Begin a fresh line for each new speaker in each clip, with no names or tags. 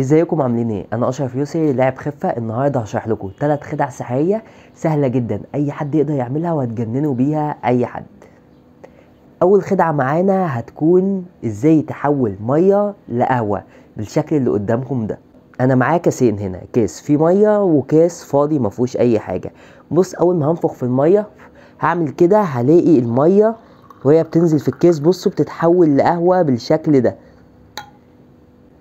ازيكم عاملين ايه انا اشرف يوسف لاعب خفه النهارده هشرح لكم ثلاث خدع سحريه سهله جدا اي حد يقدر يعملها وهتجننوا بيها اي حد اول خدعه معانا هتكون ازاي تحول ميه لقهوه بالشكل اللي قدامكم ده انا معايا كاسين هنا كاس فيه ميه وكاس فاضي ما فيهوش اي حاجه بص اول ما هنفخ في الميه هعمل كده هلاقي الميه وهي بتنزل في الكاس بصوا بتتحول لقهوه بالشكل ده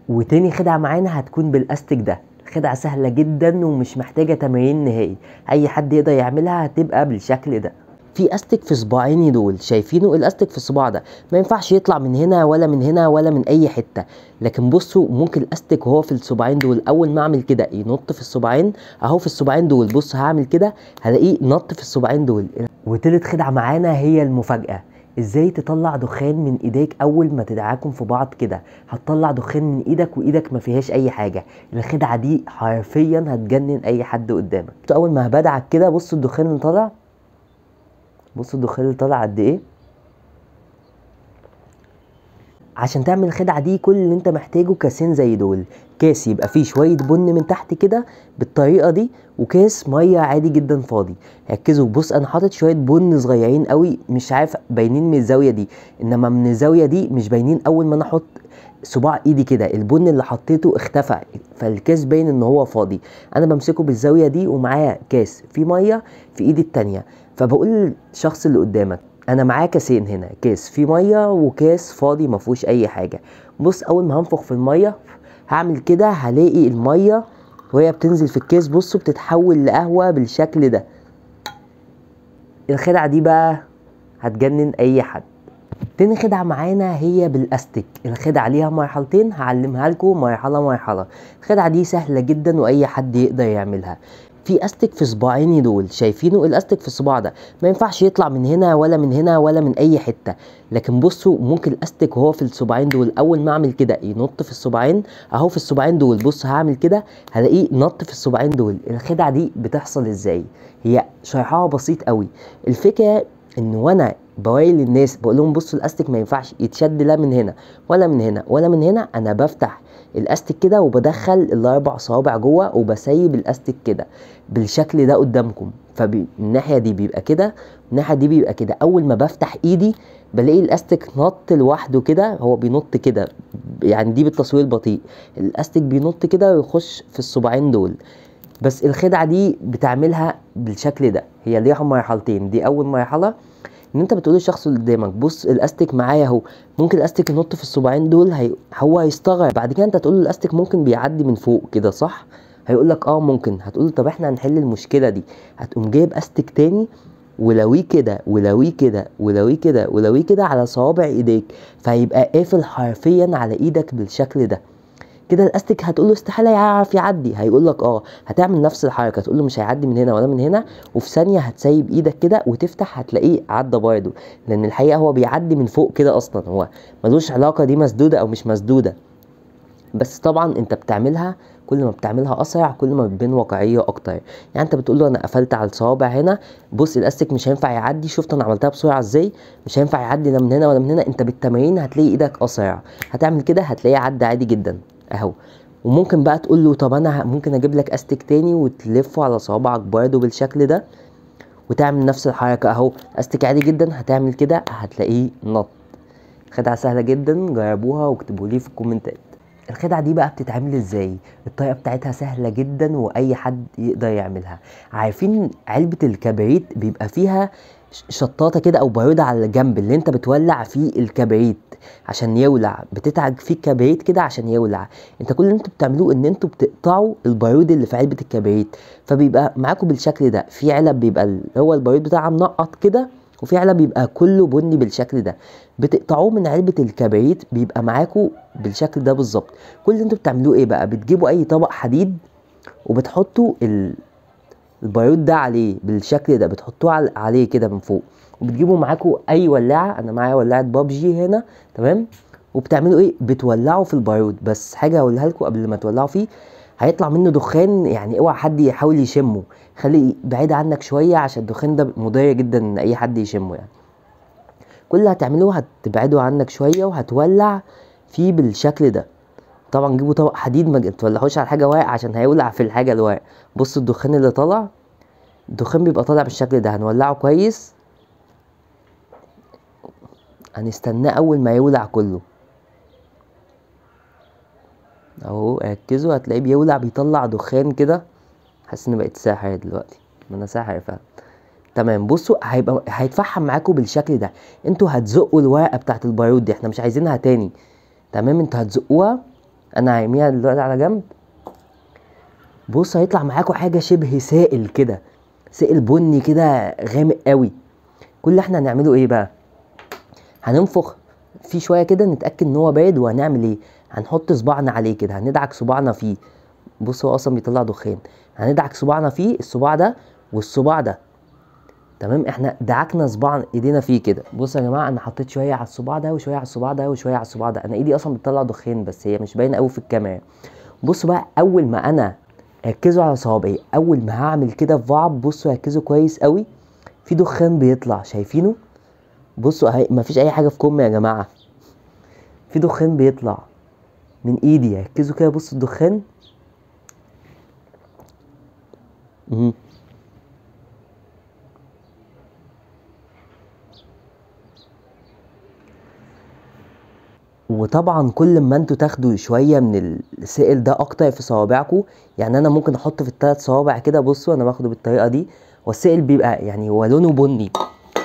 وتاني خدعة معانا هتكون بالاستك ده خدعة سهلة جدا ومش محتاجة تمارين نهائي اي حد يقدر يعملها هتبقى بالشكل ده في استك في صباعيني دول شايفينه الاستك في الصباع ده ما ينفعش يطلع من هنا ولا من هنا ولا من اي حته لكن بصوا ممكن الاستك وهو في الصباعين دول اول ما اعمل كده ينط في الصباعين اهو في الصباعين دول بص هعمل كده هلاقيه نط في الصباعين دول وتالت خدعه معانا هي المفاجاه ازاي تطلع دخان من ايديك اول ما تدعاكم في بعض كده هتطلع دخان من ايدك وايدك ما فيهاش اي حاجه الخدعه دي حرفيا هتجنن اي حد قدامك اول ما هبدعك كده بص الدخان اللي طالع بص الدخان اللي طالع قد ايه عشان تعمل الخدعه دي كل اللي انت محتاجه كاسين زي دول كاس يبقى فيه شويه بن من تحت كده بالطريقه دي وكاس ميه عادي جدا فاضي ركزوا بص انا حاطط شويه بن صغيرين قوي مش عارف باينين من الزاويه دي انما من الزاويه دي مش باينين اول ما انا احط صباع ايدي كده البن اللي حطيته اختفى فالكاس باين ان هو فاضي انا بمسكه بالزاويه دي ومعاه كاس فيه ميه في ايدي التانيه فبقول للشخص اللي قدامك انا معايا كاسين هنا كاس فيه ميه وكاس فاضي ما فيهوش اي حاجه بص اول ما هنفخ في الميه هعمل كده هلاقي الميه وهي بتنزل في الكاس بصوا بتتحول لقهوه بالشكل ده الخدعه دي بقى هتجنن اي حد تاني خدعة معانا هي بالاستيك الخدعة ليها مرحلتين هعلمها لكم مرحلة مرحلة الخدعة دي سهلة جدا واي حد يقدر يعملها في استك في صباعيني دول شايفينه الاستك في الصباع ده ما ينفعش يطلع من هنا ولا من هنا ولا من اي حته لكن بصوا ممكن الاستك وهو في الصباعين دول اول ما اعمل كده ينط في الصباعين اهو في الصباعين دول بص هعمل كده هلاقيه نط في الصباعين دول الخدعه دي بتحصل ازاي هي شرحها بسيط قوي الفكره ان وانا بوايل للناس بقول لهم بصوا الاستك ما ينفعش يتشد لا من هنا ولا من هنا ولا من هنا انا بفتح الاستك كده وبدخل الاربع صوابع جوه وبسيب الاستك كده بالشكل ده قدامكم فالناحيه دي بيبقى كده الناحيه دي بيبقى كده اول ما بفتح ايدي بلاقي الاستك نط لوحده كده هو بينط كده يعني دي بالتصوير البطيء الاستك بينط كده ويخش في الصباعين دول بس الخدعه دي بتعملها بالشكل ده هي ليها مرحلتين دي اول مرحله ان انت بتقول للشخص اللي قدامك بص الاستيك معايا اهو ممكن الاستيك ينط في الصباعين دول هي... هو هيستغرب بعد كده انت تقول له الاستيك ممكن بيعدي من فوق كده صح هيقول لك اه ممكن هتقول له طب احنا هنحل المشكله دي هتقوم جايب استيك تاني ولويه كده ولويه كده ولويه كده ولويه كده على صوابع ايديك فهيبقى قافل حرفيا على ايدك بالشكل ده كده الاستك هتقول له استحاله يعرف يعدي هيقول لك اه هتعمل نفس الحركه تقول له مش هيعدي من هنا ولا من هنا وفي ثانيه هتسيب ايدك كده وتفتح هتلاقيه عدى برضه لان الحقيقه هو بيعدي من فوق كده اصلا هو ملوش علاقه دي مسدوده او مش مسدوده بس طبعا انت بتعملها كل ما بتعملها اسرع كل ما بتبين واقعيه اكتر يعني انت بتقول له انا قفلت على الصوابع هنا بص الاستك مش هينفع يعدي شفت انا عملتها بسرعه ازاي مش هينفع يعدي لا من هنا ولا من هنا انت بالتمارين هتلاقي ايدك اسرع هتعمل كده هتلاقيه عدى عادي جدا اهو وممكن بقى تقول له طب انا ممكن اجيب لك استك تاني وتلفه على صوابعك برضه بالشكل ده وتعمل نفس الحركه اهو استك عادي جدا هتعمل كده هتلاقيه نط خدعه سهله جدا جربوها واكتبوا لي في الكومنتات الخدعة دي بقى بتتعمل ازاي؟ الطريقة بتاعتها سهلة جدا وأي حد يقدر يعملها. عارفين علبة الكبريت بيبقى فيها شطاطه كده او بياضه على الجنب اللي انت بتولع فيه الكبريت عشان يولع بتتعج فيه الكبريت كده عشان يولع انت كل اللي انتوا بتعملوه ان انتوا بتقطعوا البياض اللي في علبه الكبريت فبيبقى معاكم بالشكل ده في علب بيبقى اللي هو البياض بتاعها منقط كده وفي علب بيبقى كله بني بالشكل ده بتقطعوه من علبه الكبريت بيبقى معاكم بالشكل ده بالظبط كل اللي انتوا بتعملوه ايه بقى بتجيبوا اي طبق حديد وبتحطوا ال... البيوت ده عليه بالشكل ده بتحطوه عليه كده من فوق وبتجيبوا معاكوا اي ولاعه انا معايا ولاعه بابجي هنا تمام وبتعملوا ايه بتولعوا في البيوت بس حاجه هقولها لكم قبل ما تولعوا فيه هيطلع منه دخان يعني اوعى حد يحاول يشمه خلي بعيد عنك شويه عشان الدخان ده مضيع جدا ان اي حد يشمه يعني كل اللي هتعملوه هتبعدوا عنك شويه وهتولع فيه بالشكل ده طبعا جيبوا طبق حديد ما تولعوش على حاجه واقع عشان هيولع في الحاجه الواقع بص الدخان اللي طالع الدخان بيبقى طالع بالشكل ده هنولعه كويس هنستناه اول ما يولع كله اهو ركزوا هتلاقيه بيولع بيطلع دخان كده حاسس ان بقيت ساحر دلوقتي ما انا ساحر فعلا تمام بصوا هيبقى هيتفحم معاكم بالشكل ده انتوا هتزقوا الورقه بتاعت البارود دي احنا مش عايزينها تاني تمام انتوا هتزقوها انا هرميها دلوقتي على جنب بص هيطلع معاكم حاجه شبه سائل كده سائل بني كده غامق قوي كل اللي احنا هنعمله ايه بقى هننفخ فيه شويه كده نتاكد ان هو بارد وهنعمل ايه هنحط صباعنا عليه كده هندعك صباعنا فيه بص هو اصلا بيطلع دخان هندعك صباعنا فيه الصباع ده والصباع ده تمام احنا دعكنا صباع ايدينا فيه كده بصوا يا جماعه انا حطيت شويه على الصباع ده وشويه على الصباع ده وشويه على الصباع ده انا ايدي اصلا بتطلع دخان بس هي مش باينه قوي في الكاميرا بصوا بقى اول ما انا ركزوا على صوابعي اول ما هعمل كده في بعض بصوا ركزوا كويس قوي في دخان بيطلع شايفينه بصوا اهي مفيش اي حاجه في كم يا جماعه في دخان بيطلع من ايدي ركزوا كده بصوا الدخان امم وطبعا كل ما انتوا تاخدوا شويه من السائل ده اكتر في صوابعكم يعني انا ممكن احط في الثلاث صوابع كده بصوا انا باخده بالطريقه دي والسائل بيبقى يعني هو لونه بني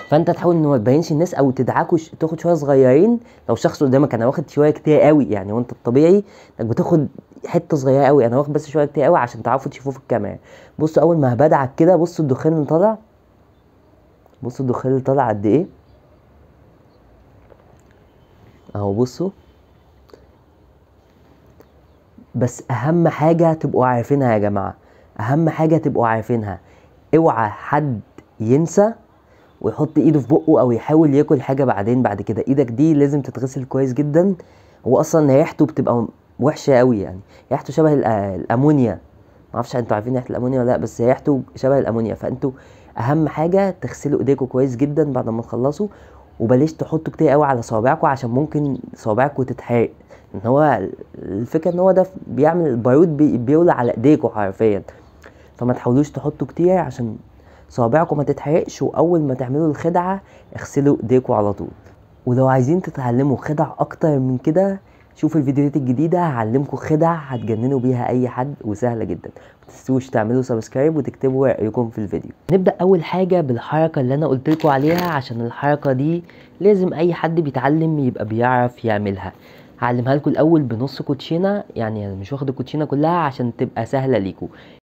فانت تحاول ان ما تبينش الناس او تدعكوا ش... تاخد شويه صغيرين لو شخص قدامك انا واخد شويه كتير قوي يعني وانت الطبيعي انك بتاخد حته صغيره قوي انا واخد بس شويه كتير قوي عشان تعرفوا تشوفوه في الكاميرا بصوا اول ما بدعك كده بصوا الدخان اللي طالع بصوا الدخان اللي طالع قد ايه اهو بصوا بس اهم حاجه تبقوا عارفينها يا جماعه اهم حاجه تبقوا عارفينها اوعى حد ينسى ويحط ايده في بقه او يحاول ياكل حاجه بعدين بعد كده ايدك دي لازم تتغسل كويس جدا هو اصلا ريحته بتبقى وحشه قوي يعني ريحته شبه الامونيا معرفش انتوا عارفين ريحه الامونيا ولا لا بس ريحته شبه الامونيا فانتوا اهم حاجه تغسلوا ايديكوا كويس جدا بعد ما تخلصوا وبلاش تحطوا كتير قوي على صوابعكم عشان ممكن صوابعكم تتحرق ان هو الفكره ان هو ده بيعمل البارود بي بيولع على ايديكوا حرفيا فما تحاولوش تحطوا كتير عشان صوابعكم ما تتحرقش واول ما تعملوا الخدعه اغسلوا ايديكوا على طول ولو عايزين تتعلموا خدع اكتر من كده شوفوا الفيديوهات الجديده هعلمكم خدع هتجننوا بيها اي حد وسهله جدا ما تنسوش تعملوا سبسكرايب وتكتبوا رايكم في الفيديو نبدا اول حاجه بالحركه اللي انا قلت عليها عشان الحركه دي لازم اي حد بيتعلم يبقى بيعرف يعملها هعلمها لكم الاول بنص كوتشينه يعني مش واخد الكوتشينه كلها عشان تبقى سهله ليكم